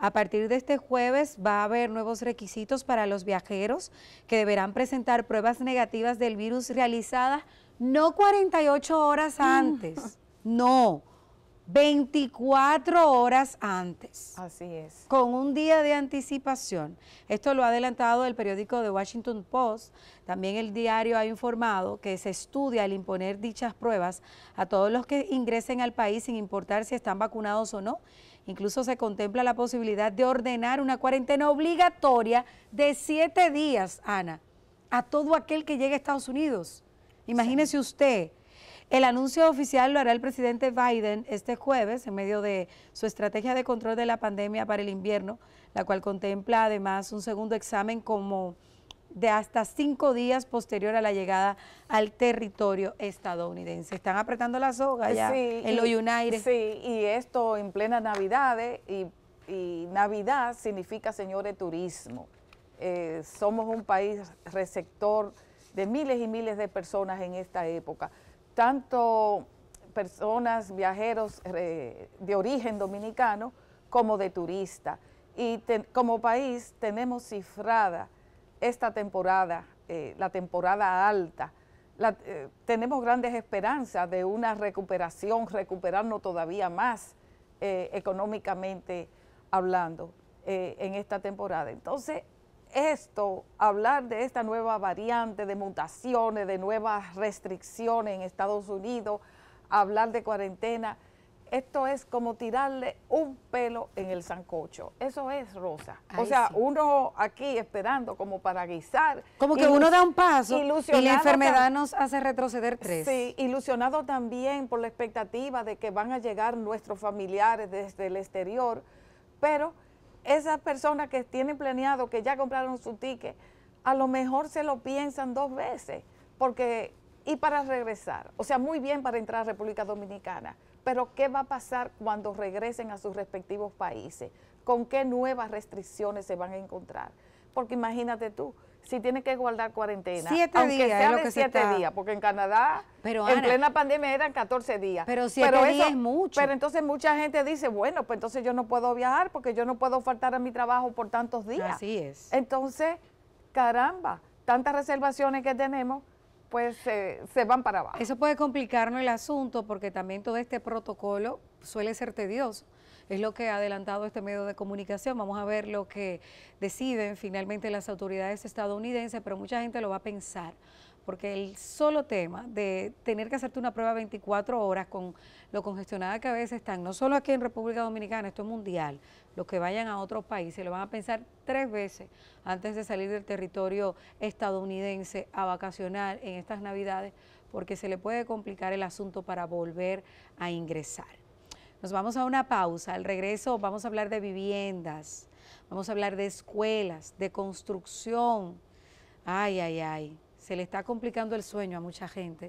A partir de este jueves va a haber nuevos requisitos para los viajeros que deberán presentar pruebas negativas del virus realizadas no 48 horas antes, no, 24 horas antes. Así es. Con un día de anticipación. Esto lo ha adelantado el periódico The Washington Post. También el diario ha informado que se estudia el imponer dichas pruebas a todos los que ingresen al país sin importar si están vacunados o no. Incluso se contempla la posibilidad de ordenar una cuarentena obligatoria de siete días, Ana, a todo aquel que llegue a Estados Unidos. Imagínese usted el anuncio oficial lo hará el presidente Biden este jueves en medio de su estrategia de control de la pandemia para el invierno, la cual contempla además un segundo examen como de hasta cinco días posterior a la llegada al territorio estadounidense. Están apretando la soga ya en los United. Sí, y esto en plena Navidad eh, y, Navidad significa, señores, turismo. Eh, somos un país receptor de miles y miles de personas en esta época tanto personas, viajeros eh, de origen dominicano como de turista. Y como país tenemos cifrada esta temporada, eh, la temporada alta. Eh, tenemos grandes esperanzas de una recuperación, recuperarnos todavía más económicamente hablando en esta temporada. Entonces, esto, hablar de esta nueva variante, de mutaciones, de nuevas restricciones en Estados Unidos, hablar de cuarentena, esto es como tirarle un pelo en el sancocho. Eso es, Rosa. o sea, uno aquí esperando como para guisar. Como que uno da un paso y la enfermedad nos hace retroceder tres. Sí, ilusionado también por la expectativa de que van a llegar nuestros familiares desde el exterior, pero esas personas que tienen planeado, que ya compraron su ticket, a lo mejor se lo piensan dos veces, porque y para regresar, o sea, muy bien para entrar a República Dominicana, pero ¿qué va a pasar cuando regresen a sus respectivos países? ¿Con qué nuevas restricciones se van a encontrar? Porque imagínate tú, si tiene que guardar cuarentena. Siete días. que siete días, porque en Canadá, en plena pandemia eran 14 días. Pero siete días es mucho. Pero entonces mucha gente dice, bueno, pues entonces yo no puedo viajar porque yo no puedo faltar a mi trabajo por tantos días. Así es. Entonces, caramba, tantas reservaciones que tenemos, pues eh, se van para abajo. Eso puede complicarnos el asunto porque también todo este protocolo suele ser tedioso. Es lo que ha adelantado este medio de comunicación. Vamos a ver lo que deciden finalmente las autoridades estadounidenses, pero mucha gente lo va a pensar porque el solo tema de tener que hacerte una prueba 24 horas con lo congestionada que a veces están, no solo aquí en República Dominicana, esto es mundial, los que vayan a otros países lo van a pensar tres veces antes de salir del territorio estadounidense a vacacionar en estas navidades, porque se le puede complicar el asunto para volver a ingresar. Nos vamos a una pausa. Al regreso vamos a hablar de viviendas, vamos a hablar de escuelas, de construcción. Ay, ay, ay. Se le está complicando el sueño a mucha gente.